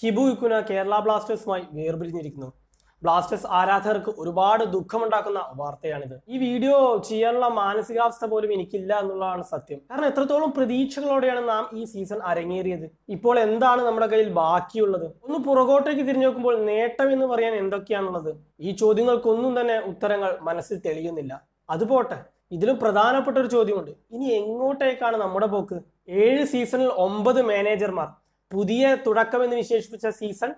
Kibu Vicuna Kerala ബ്ലാസ്റ്റേഴ്സുമായി വേർപിരിഞ്ഞിരിക്കുന്നു Blasters ആരാധകർക്ക് ഒരുപാട് ദുഃഖമുണ്ടാക്കുന്ന വാർത്തയാണിത് ഈ വീഡിയോ ചെയ്യാനുള്ള മാനസികാവസ്ഥ പോലും എനിക്കില്ല എന്നുള്ളതാണ് സത്യം കാരണം എത്രത്തോളം പ്രതീക്ഷകളോടെയാണ് നാം ഈ സീസൺ അരങ്ങേറിയത് ഇപ്പോൾ എന്താണ് നമ്മുടെ കയ്യിൽ ബാക്കിയുള്ളത് ഒന്ന് പുറകോട്ടേക്ക് തിരിഞ്ഞു നോക്കുമ്പോൾ നേട്ടം എന്ന് പറയാൻ എന്തൊക്കെയാണുള്ളത് ഈ ചോദ്യങ്ങൾക്കൊന്നും തന്നെ ഉത്തരങ്ങൾ മനസ്സിൽ തെളിയുന്നില്ല അതുപോട്ടെ ഇതിലും പ്രധാനപ്പെട്ട ഒരു ചോദ്യമുണ്ട് ഇനി എങ്ങോട്ടേക്കാണ് നമ്മുടെ പോക്ക് ഏഴ് സീസണിൽ ഒമ്പത് മാനേജർമാർ പുതിയ തുടക്കം എന്ന് വിശേഷിപ്പിച്ച സീസൺ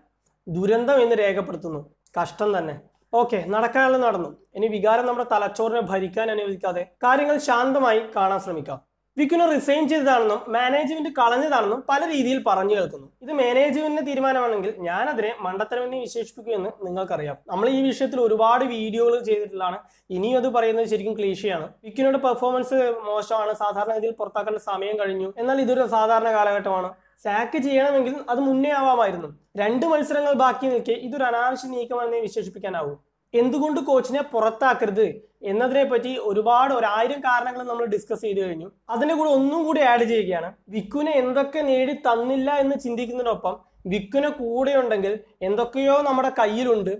ദുരന്തം എന്ന് രേഖപ്പെടുത്തുന്നു കഷ്ടം തന്നെ ഓക്കെ നടക്കാനുള്ള നടന്നു ഇനി വികാരം നമ്മുടെ തലച്ചോറിനെ ഭരിക്കാൻ അനുവദിക്കാതെ കാര്യങ്ങൾ ശാന്തമായി കാണാൻ ശ്രമിക്കാം വിക്കുനെ റിസൈൻ ചെയ്തതാണെന്നും മാനേജ്മെന്റ് കളഞ്ഞതാണെന്നും പല രീതിയിൽ പറഞ്ഞു കേൾക്കുന്നു ഇത് മാനേജ്മെന്റിന്റെ തീരുമാനമാണെങ്കിൽ ഞാൻ അതിനെ മണ്ടത്തരമെന്ന് വിശേഷിപ്പിക്കുമെന്ന് നിങ്ങൾക്കറിയാം നമ്മൾ ഈ വിഷയത്തിൽ ഒരുപാട് വീഡിയോകൾ ചെയ്തിട്ടുള്ളതാണ് ഇനിയും അത് പറയുന്നത് ശരിക്കും ക്ലീശയാണ് വിക്കുനോട് പെർഫോമൻസ് മോശമാണ് സാധാരണ രീതിയിൽ പുറത്താക്കേണ്ട സമയം കഴിഞ്ഞു എന്നാൽ ഇതൊരു സാധാരണ കാലഘട്ടമാണ് സാക്ക് ചെയ്യണമെങ്കിൽ അത് മുന്നേ ആവാമായിരുന്നു രണ്ട് മത്സരങ്ങൾ ബാക്കി നിൽക്കെ ഇതൊരു അനാവശ്യ നീക്കമാണെന്ന് വിശേഷിപ്പിക്കാനാവൂ എന്തുകൊണ്ട് കോച്ചിനെ പുറത്താക്കരുത് എന്നതിനെ പറ്റി ഒരുപാട് ഒരായിരം കാരണങ്ങൾ നമ്മൾ ഡിസ്കസ് ചെയ്തു കഴിഞ്ഞു അതിൻ്റെ കൂടെ ഒന്നും കൂടി ആഡ് ചെയ്യുകയാണ് വിക്കുനെ എന്തൊക്കെ നേടി തന്നില്ല എന്ന് ചിന്തിക്കുന്നതിനൊപ്പം വിക്കുനെ കൂടെയുണ്ടെങ്കിൽ എന്തൊക്കെയോ നമ്മുടെ കയ്യിലുണ്ട്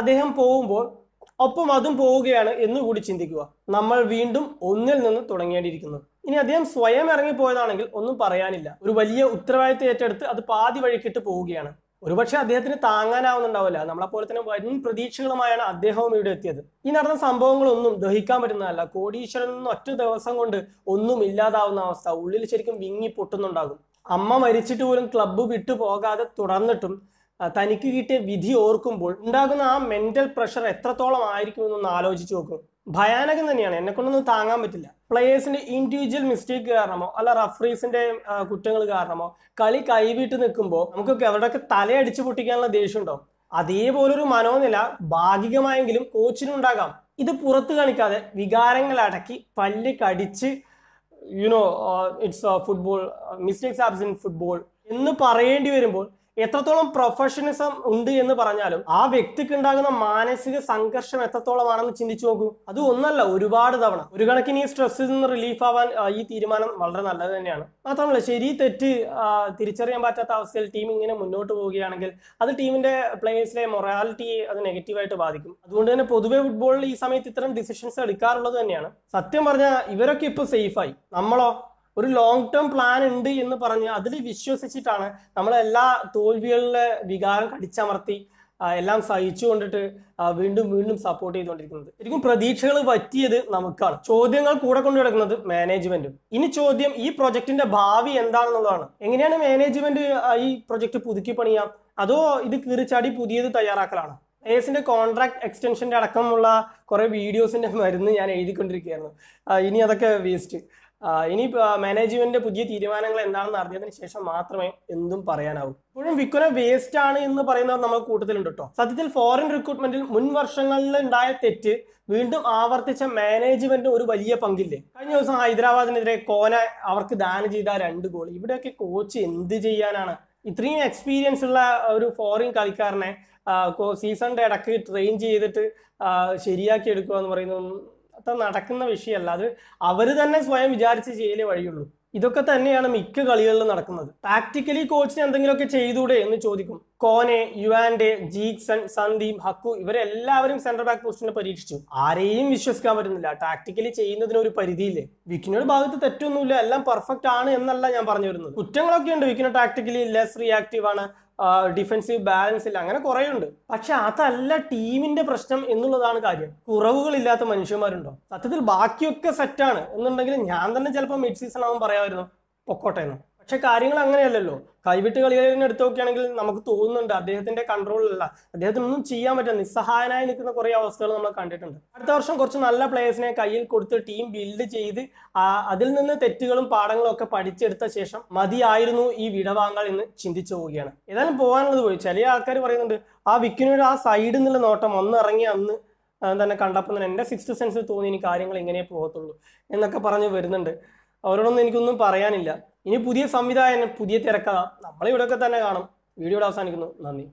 അദ്ദേഹം പോകുമ്പോൾ ഒപ്പം അതും പോവുകയാണ് എന്നുകൂടി ചിന്തിക്കുക നമ്മൾ വീണ്ടും ഒന്നിൽ നിന്ന് തുടങ്ങേണ്ടിയിരിക്കുന്നു ഇനി അദ്ദേഹം സ്വയം ഇറങ്ങിപ്പോയതാണെങ്കിൽ ഒന്നും പറയാനില്ല ഒരു വലിയ ഉത്തരവാദിത്വം ഏറ്റെടുത്ത് അത് പാതി വഴിക്കിട്ട് പോവുകയാണ് ഒരുപക്ഷെ അദ്ദേഹത്തിന് താങ്ങാനാവുന്നുണ്ടാവില്ല നമ്മളെപ്പോലെ തന്നെ വരും പ്രതീക്ഷകളുമായാണ് അദ്ദേഹവും ഇവിടെ എത്തിയത് ഈ നടന്ന സംഭവങ്ങളൊന്നും ദഹിക്കാൻ പറ്റുന്നതല്ല കോടീശ്വരൻ നിന്നും ഒറ്റ ദിവസം കൊണ്ട് ഒന്നും ഇല്ലാതാവുന്ന അവസ്ഥ ഉള്ളിൽ ശരിക്കും വിങ്ങി പൊട്ടുന്നുണ്ടാകും അമ്മ മരിച്ചിട്ട് പോലും ക്ലബ്ബ് വിട്ടു പോകാതെ തുടർന്നിട്ടും തനിക്ക് കിട്ടിയ വിധി ഓർക്കുമ്പോൾ ഉണ്ടാകുന്ന ആ മെന്റൽ പ്രഷർ എത്രത്തോളം എന്നൊന്ന് ആലോചിച്ച് നോക്കും ഭയാനകം തന്നെയാണ് എന്നെ കൊണ്ടൊന്നും താങ്ങാൻ പറ്റില്ല പ്ലേയേഴ്സിന്റെ ഇൻഡിവിജ്വൽ മിസ്റ്റേക്ക് കാരണമോ അല്ല റഫറീസിന്റെ കുറ്റങ്ങൾ കാരണമോ കളി കൈവിട്ട് നിൽക്കുമ്പോൾ നമുക്കൊക്കെ അവരുടെയൊക്കെ തലയടിച്ചു പൊട്ടിക്കാനുള്ള ദേഷ്യം ഉണ്ടാവും അതേപോലൊരു മനോനില ഭാഗികമായെങ്കിലും കോച്ചിനുണ്ടാകാം ഇത് പുറത്ത് കാണിക്കാതെ വികാരങ്ങൾ അടക്കി പല്ല് കടിച്ച് യുനോ ഇറ്റ്സ് ഫുട്ബോൾ മിസ്റ്റേക്സ് ആബ്സ് ഇൻ ഫുട്ബോൾ എന്ന് പറയേണ്ടി വരുമ്പോൾ എത്രത്തോളം പ്രൊഫഷണലിസം ഉണ്ട് എന്ന് പറഞ്ഞാലും ആ വ്യക്തിക്ക് ഉണ്ടാകുന്ന മാനസിക സംഘർഷം എത്രത്തോളമാണെന്ന് ചിന്തിച്ചു നോക്കൂ അത് ഒന്നല്ല ഒരുപാട് തവണ ഒരു കണക്കിന് ഈ സ്ട്രെസ്സിൽ നിന്ന് റിലീഫ് ആവാൻ ഈ തീരുമാനം വളരെ നല്ലത് തന്നെയാണ് മാത്രമല്ല ശരി തെറ്റ് തിരിച്ചറിയാൻ പറ്റാത്ത അവസ്ഥയിൽ ടീം ഇങ്ങനെ മുന്നോട്ട് പോവുകയാണെങ്കിൽ അത് ടീമിന്റെ പ്ലേയേഴ്സിലെ മൊറാലിറ്റി അത് നെഗറ്റീവായിട്ട് ബാധിക്കും അതുകൊണ്ട് തന്നെ പൊതുവെ ഫുട്ബോളിൽ ഈ സമയത്ത് ഇത്തരം ഡിസിഷൻസ് എടുക്കാറുള്ളത് തന്നെയാണ് സത്യം പറഞ്ഞാൽ ഇവരൊക്കെ ഇപ്പൊ സേഫായി നമ്മളോ ഒരു ലോങ് ടേം പ്ലാൻ ഉണ്ട് എന്ന് പറഞ്ഞ് അതിൽ വിശ്വസിച്ചിട്ടാണ് നമ്മളെല്ലാ തോൽവികളിലെ വികാരം കടിച്ചമർത്തി എല്ലാം സഹിച്ചു കൊണ്ടിട്ട് വീണ്ടും വീണ്ടും സപ്പോർട്ട് ചെയ്തുകൊണ്ടിരിക്കുന്നത് ശരിക്കും പ്രതീക്ഷകൾ പറ്റിയത് നമുക്കാണ് ചോദ്യങ്ങൾ കൂടെ കൊണ്ടു നടക്കുന്നത് മാനേജ്മെന്റും ഇനി ചോദ്യം ഈ പ്രൊജക്ടിന്റെ ഭാവി എന്താണെന്നുള്ളതാണ് എങ്ങനെയാണ് മാനേജ്മെന്റ് ഈ പ്രൊജക്ട് പുതുക്കി പണിയാം അതോ ഇത് കീറിച്ചാടി പുതിയത് തയ്യാറാക്കലാണ് എസിന്റെ കോൺട്രാക്ട് എക്സ്റ്റൻഷന്റെ അടക്കമുള്ള കുറെ വീഡിയോസിന്റെ മരുന്ന് ഞാൻ എഴുതിക്കൊണ്ടിരിക്കുകയായിരുന്നു ഇനി അതൊക്കെ വേസ്റ്റ് ഇനി മാനേജ്മെന്റിന്റെ പുതിയ തീരുമാനങ്ങൾ എന്താണെന്ന് അറിഞ്ഞതിന് ശേഷം മാത്രമേ എന്തും പറയാനാവൂ ഇപ്പോഴും വിക്കുന വേസ്റ്റ് ആണ് എന്ന് പറയുന്നവർ നമ്മൾ കൂട്ടത്തിലുണ്ട് കേട്ടോ സത്യത്തിൽ ഫോറിൻ റിക്രൂട്ട്മെന്റിൽ മുൻ വർഷങ്ങളിൽ ഉണ്ടായ തെറ്റ് വീണ്ടും ആവർത്തിച്ച മാനേജ്മെന്റ് ഒരു വലിയ പങ്കില്ലേ കഴിഞ്ഞ ദിവസം ഹൈദരാബാദിനെതിരെ കോന അവർക്ക് ദാനം ചെയ്ത രണ്ട് ഗോൾ ഇവിടെയൊക്കെ കോച്ച് എന്ത് ചെയ്യാനാണ് ഇത്രയും എക്സ്പീരിയൻസ് ഉള്ള ഒരു ഫോറിൻ കളിക്കാരനെ സീസണിന്റെ ഇടക്ക് ട്രെയിൻ ചെയ്തിട്ട് ശരിയാക്കി എടുക്കുക എന്ന് പറയുന്നത് നടക്കുന്ന വിഷയമല്ല അത് അവർ തന്നെ സ്വയം വിചാരിച്ച് ചെയ്യലേ വഴിയുള്ളൂ ഇതൊക്കെ തന്നെയാണ് മിക്ക കളികളിലും നടക്കുന്നത് പ്രാക്ടിക്കലി കോച്ചിന് എന്തെങ്കിലുമൊക്കെ ചെയ്തൂടെ എന്ന് ചോദിക്കും കോനെ യുവാൻഡെ ജീക്സൺ സന്ദീപ് ഹക്കു ഇവരെല്ലാവരും സെന്റർ ബാക്ക് പൊസിഷനെ പരീക്ഷിച്ചു ആരെയും വിശ്വസിക്കാൻ പറ്റുന്നില്ല ടാക്ടിക്കലി ചെയ്യുന്നതിന് ഒരു പരിധിയില്ലേ വിക്കിനോട് ഭാഗത്ത് തെറ്റൊന്നുമില്ല എല്ലാം പെർഫെക്റ്റ് ആണ് എന്നല്ല ഞാൻ പറഞ്ഞു വരുന്നത് കുറ്റങ്ങളൊക്കെ ഉണ്ട് വിക്കിനോ ടാക്ടിക്കലി ലെസ് റിയാക്റ്റീവ് ആണ് ഡിഫൻസീവ് ബാലൻസ് ഇല്ല അങ്ങനെ കുറേ ഉണ്ട് പക്ഷെ അതല്ല ടീമിന്റെ പ്രശ്നം എന്നുള്ളതാണ് കാര്യം കുറവുകളില്ലാത്ത മനുഷ്യന്മാരുണ്ടോ സത്യത്തിൽ ബാക്കിയൊക്കെ സെറ്റാണ് എന്നുണ്ടെങ്കിൽ ഞാൻ തന്നെ ചിലപ്പോൾ മിഡ് സീസൺ ആകുമ്പോൾ പറയാമായിരുന്നു പൊക്കോട്ടെ എന്ന് പക്ഷെ കാര്യങ്ങൾ അങ്ങനെയല്ലല്ലോ കൈവിട്ട് കളികളിനെ എടുത്തു നോക്കുകയാണെങ്കിൽ നമുക്ക് തോന്നുന്നുണ്ട് അദ്ദേഹത്തിന്റെ കൺട്രോളിലല്ല അദ്ദേഹത്തിനൊന്നും ചെയ്യാൻ പറ്റില്ല നിസ്സഹായനായി നിൽക്കുന്ന കുറേ അവസ്ഥകൾ നമ്മൾ കണ്ടിട്ടുണ്ട് അടുത്ത വർഷം കുറച്ച് നല്ല പ്ലേയേഴ്സിനെ കയ്യിൽ കൊടുത്ത് ടീം ബിൽഡ് ചെയ്ത് അതിൽ നിന്ന് തെറ്റുകളും പാഠങ്ങളും ഒക്കെ പഠിച്ചെടുത്ത ശേഷം മതിയായിരുന്നു ഈ വിടവാങ്ങൾ എന്ന് ചിന്തിച്ചു പോവുകയാണ് ഏതായാലും പോകാനുള്ളത് പോയി ചില ആൾക്കാർ പറയുന്നുണ്ട് ആ വിക്കിനൊരു ആ സൈഡിൽ നിന്നുള്ള നോട്ടം ഒന്ന് ഇറങ്ങി അന്ന് തന്നെ കണ്ടപ്പോൾ തന്നെ എൻ്റെ സിക്സ്ത് സെൻസിൽ തോന്നി ഇനി കാര്യങ്ങൾ ഇങ്ങനെ പോകത്തുള്ളൂ എന്നൊക്കെ പറഞ്ഞ് വരുന്നുണ്ട് അവരോടൊന്നും എനിക്കൊന്നും പറയാനില്ല ഇനി പുതിയ സംവിധായകൻ പുതിയ തിരക്കഥ നമ്മളിവിടെയൊക്കെ തന്നെ കാണും വീഡിയോയുടെ അവസാനിക്കുന്നു നന്ദി